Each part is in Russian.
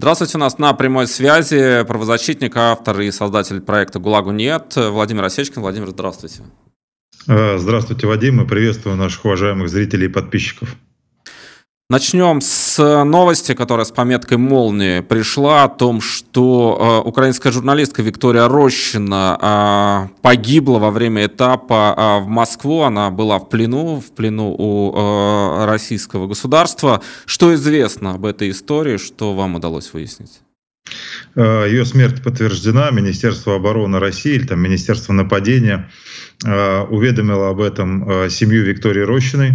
Здравствуйте, у нас на прямой связи правозащитник, автор и создатель проекта «ГУЛАГу нет» Владимир Осечкин. Владимир, здравствуйте. Э, здравствуйте, Вадим, и приветствую наших уважаемых зрителей и подписчиков. Начнем с Э, новости, которая с пометкой «Молнии» пришла о том, что э, украинская журналистка Виктория Рощина э, погибла во время этапа э, в Москву. Она была в плену, в плену у э, российского государства. Что известно об этой истории, что вам удалось выяснить? Э, Ее смерть подтверждена. Министерство обороны России или там Министерство нападения Э, уведомила об этом э, семью Виктории Рощиной.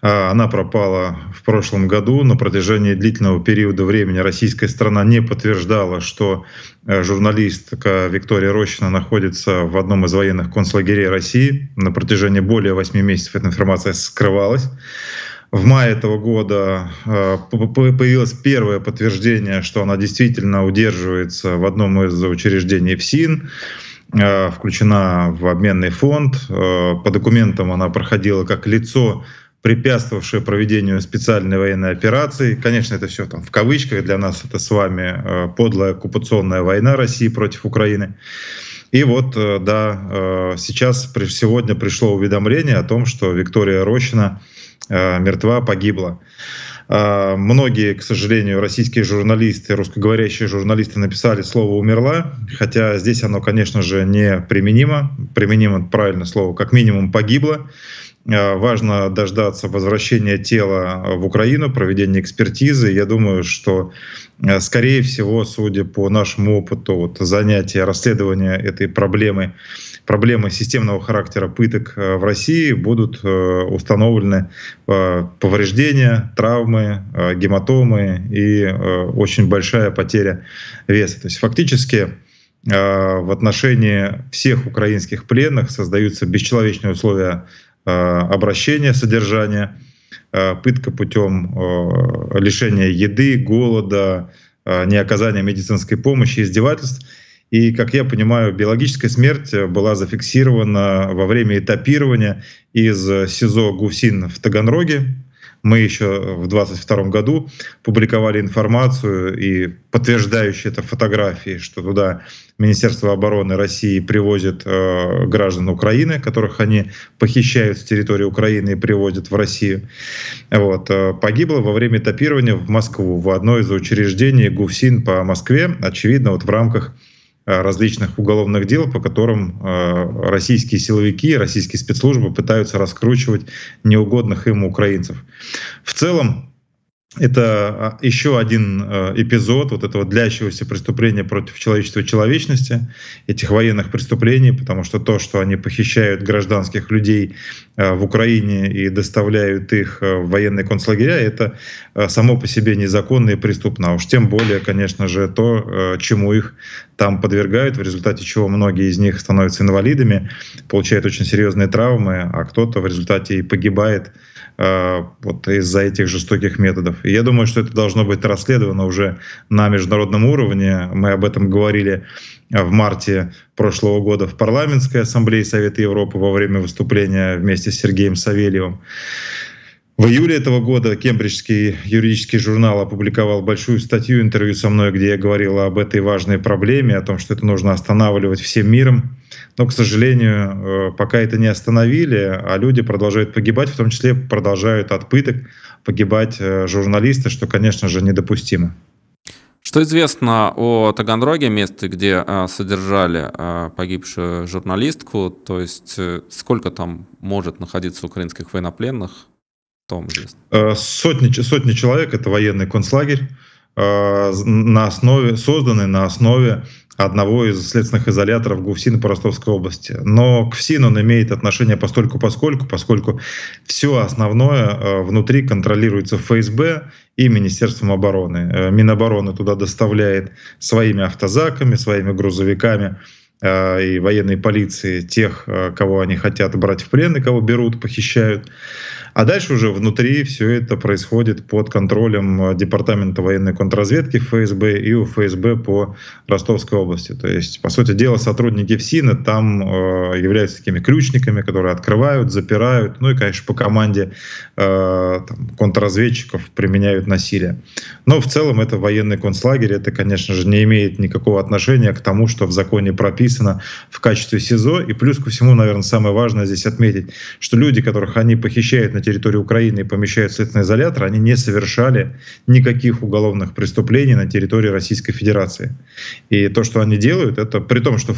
Э, она пропала в прошлом году. На протяжении длительного периода времени российская страна не подтверждала, что журналистка Виктория Рощина находится в одном из военных концлагерей России. На протяжении более 8 месяцев эта информация скрывалась. В мае этого года появилось первое подтверждение, что она действительно удерживается в одном из учреждений ФСИН. Э, включена в обменный фонд. Э, по документам она проходила как лицо, препятствовавшее проведению специальной военной операции. Конечно, это все там в кавычках. Для нас это с вами э, подлая оккупационная война России против Украины. И вот, да, сейчас сегодня пришло уведомление о том, что Виктория Рощина мертва, погибла. А, многие, к сожалению, российские журналисты, русскоговорящие журналисты написали слово «умерла», хотя здесь оно, конечно же, не применимо. Применимо правильное слово «как минимум погибло». Э, важно дождаться возвращения тела э, в Украину, проведения экспертизы. Я думаю, что, э, скорее всего, судя по нашему опыту вот, занятия, расследования этой проблемы, проблемы системного характера пыток в России, будут установлены повреждения, травмы, гематомы и очень большая потеря веса. То есть фактически в отношении всех украинских пленных создаются бесчеловечные условия Э, обращение содержания, э, пытка путем э, лишения еды, голода, неоказания медицинской помощи, издевательств. И, как я понимаю, биологическая смерть была зафиксирована во время этапирования из СИЗО Гусин в Таганроге, мы еще в 2022 году публиковали информацию и подтверждающие это фотографии, что туда Министерство обороны России привозит э, граждан Украины, которых они похищают с территории Украины и привозят в Россию. Вот. Э, погибло во время этапирования в Москву в одно из учреждений ГУФСИН по Москве, очевидно, вот в рамках Э, различных уголовных дел, по которым э, российские силовики, российские спецслужбы пытаются раскручивать неугодных им украинцев. В целом, это а, еще один а, эпизод вот этого длящегося преступления против человечества и человечности, этих военных преступлений, потому что то, что они похищают гражданских людей а, в Украине и доставляют их в военные концлагеря, это само по себе незаконно и преступно. уж тем более, конечно же, то, чему их там подвергают, в результате чего многие из них становятся инвалидами, получают очень серьезные травмы, а кто-то в результате и погибает Э, вот из-за этих жестоких методов. И я думаю, что это должно быть расследовано уже на международном уровне. Мы об этом говорили в марте прошлого года в парламентской ассамблее Совета Европы во время выступления вместе с Сергеем Савельевым. В июле этого года Кембриджский юридический журнал опубликовал большую статью, интервью со мной, где я говорил об этой важной проблеме, о том, что это нужно останавливать всем миром. Но, к сожалению, э, пока это не остановили, а люди продолжают погибать, в том числе продолжают от пыток погибать э, журналисты, что, конечно же, недопустимо. Что известно о Таганроге, месте, где э, содержали погибшую журналистку? То есть сколько там может находиться украинских военнопленных? том же? Э, сотни, сотни человек — это военный концлагерь, э, на основе, созданный на основе одного из следственных изоляторов ГУФСИН по Ростовской области. Но к ФСИН он имеет отношение постольку поскольку, поскольку все основное э, внутри контролируется ФСБ и Министерством обороны. Минобороны туда доставляет своими автозаками, своими грузовиками Э, и военной полиции тех, э, кого они хотят брать в плен и кого берут, похищают. А дальше уже внутри все это происходит под контролем э, Департамента военной контрразведки ФСБ и у ФСБ по Ростовской области. То есть, по сути дела, сотрудники ФСИНа там э, являются такими ключниками, которые открывают, запирают, ну и, конечно, по команде э, там, контрразведчиков применяют насилие. Но в целом это военный концлагерь, это, конечно же, не имеет никакого отношения к тому, что в законе прописано прописано в качестве СИЗО. И плюс ко всему, наверное, самое важное здесь отметить, что люди, которых они похищают на территории Украины и помещают в следственный изолятор, они не совершали никаких уголовных преступлений на территории Российской Федерации. И то, что они делают, это при том, что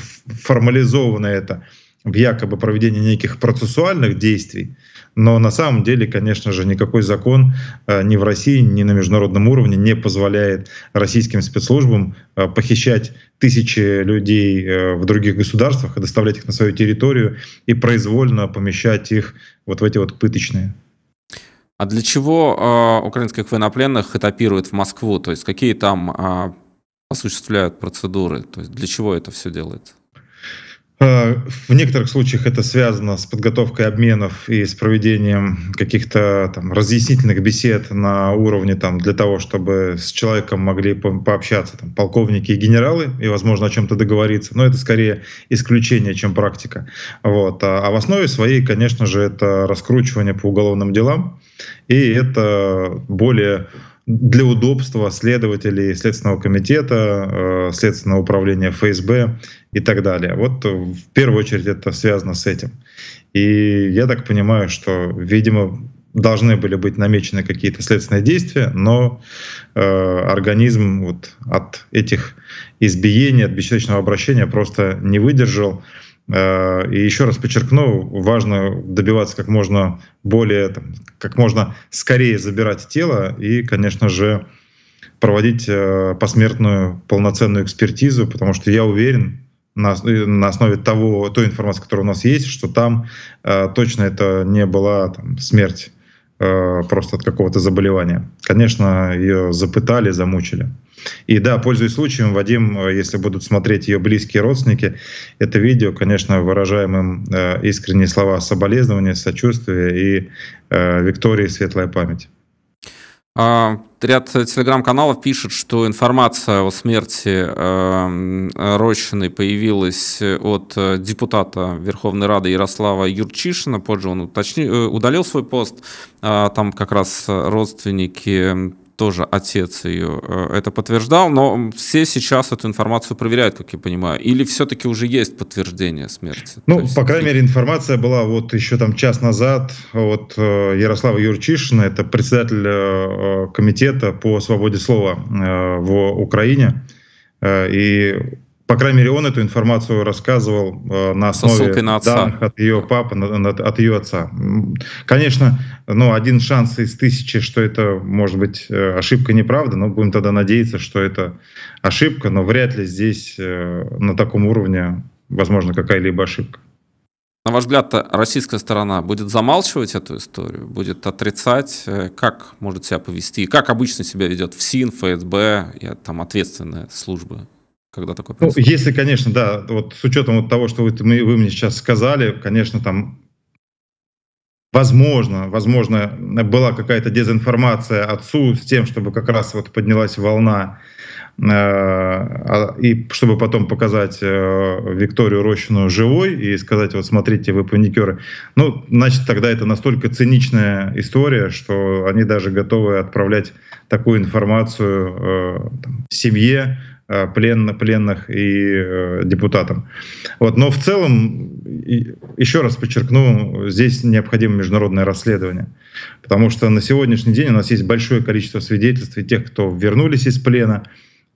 формализовано это в якобы проведении неких процессуальных действий, но на самом деле, конечно же, никакой закон э, ни в России, ни на международном уровне не позволяет российским спецслужбам э, похищать тысячи людей э, в других государствах и доставлять их на свою территорию и произвольно помещать их вот в эти вот пыточные. А для чего э, украинских военнопленных этапируют в Москву? То есть какие там э, осуществляют процедуры? То есть для чего это все делается? Э, в некоторых случаях это связано с подготовкой обменов и с проведением каких-то там разъяснительных бесед на уровне там для того, чтобы с человеком могли пообщаться там, полковники и генералы и, возможно, о чем-то договориться. Но это скорее исключение, чем практика. Вот. А, а в основе своей, конечно же, это раскручивание по уголовным делам и это более для удобства следователей Следственного комитета, э, Следственного управления ФСБ и так далее. Вот э, в первую очередь это связано с этим. И я так понимаю, что, видимо, должны были быть намечены какие-то следственные действия, но э, организм вот от этих избиений, от бесчеловечного обращения просто не выдержал. Э, и еще раз подчеркну, важно добиваться как можно более, там, как можно скорее забирать тело и, конечно же, проводить э, посмертную полноценную экспертизу, потому что я уверен, э, на, основе того, той информации, которая у нас есть, что там точно это не была там, смерть Э, просто от какого-то заболевания. Конечно, ее запытали, замучили. И да, пользуясь случаем, Вадим, э, если будут смотреть ее близкие родственники, это видео, конечно, выражаем им э, искренние слова соболезнования, сочувствия и Виктории светлая память. А, ряд телеграм-каналов пишет, что информация о смерти эм, Рощиной появилась от э, депутата Верховной Рады Ярослава Юрчишина. Позже он уточни, э, удалил свой пост. А, там как раз родственники тоже отец ее э, это подтверждал, но все сейчас эту информацию проверяют, как я понимаю. Или все-таки уже есть подтверждение смерти? Ну, есть... по крайней мере, информация была вот еще там час назад от э, Ярослава Юрчишина, это председатель э, комитета по свободе слова в Украине. И по крайней мере, он эту информацию рассказывал э, на основе на отца. данных от ее папы, на, на, от ее отца. Конечно, ну, один шанс из тысячи, что это, может быть, э, ошибка неправда, но будем тогда надеяться, что это ошибка, но вряд ли здесь э, на таком уровне возможно какая-либо ошибка. На ваш взгляд, э, российская сторона будет замалчивать эту историю, будет отрицать, э, как может себя повести, как обычно себя ведет ФСИН, ФСБ, и, там ответственные службы когда такое происходит? Ну, если, конечно, да, вот с учетом вот того, что вы, мы вы мне сейчас сказали, конечно, там возможно, возможно, была какая-то дезинформация отцу с тем, чтобы как раз вот поднялась волна Э, а, и чтобы потом показать э, Викторию Рощину живой и сказать, вот смотрите, вы паникеры. Ну, значит, тогда это настолько циничная история, что они даже готовы отправлять такую информацию э, там, семье, плен, пленных и э, депутатам. Вот. Но в целом, и, еще раз подчеркну, здесь необходимо международное расследование, потому что на сегодняшний день у нас есть большое количество свидетельств и тех, кто вернулись из плена,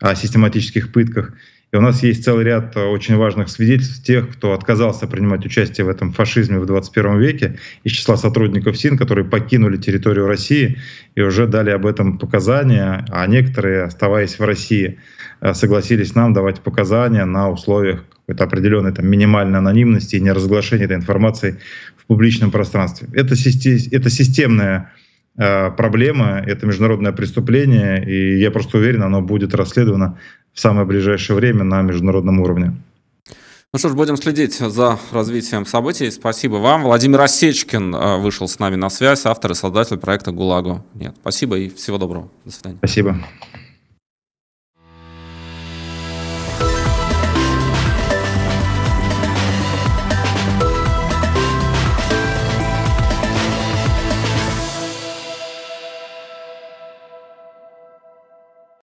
о систематических пытках. И у нас есть целый ряд э, очень важных свидетельств тех, кто отказался принимать участие в этом фашизме в 21 веке, из числа сотрудников СИН, которые покинули территорию России и уже дали об этом показания, а некоторые, оставаясь в России, э, согласились нам давать показания на условиях какой-то определенной там, минимальной анонимности и неразглашения этой информации в публичном пространстве. Это, систем, это системная Э, проблема, это международное преступление, и я просто уверен, оно будет расследовано в самое ближайшее время на международном уровне. Ну что ж, будем следить за развитием событий. Спасибо вам. Владимир Осечкин э, вышел с нами на связь, автор и создатель проекта «ГУЛАГу». Нет, спасибо и всего доброго. До свидания. Спасибо.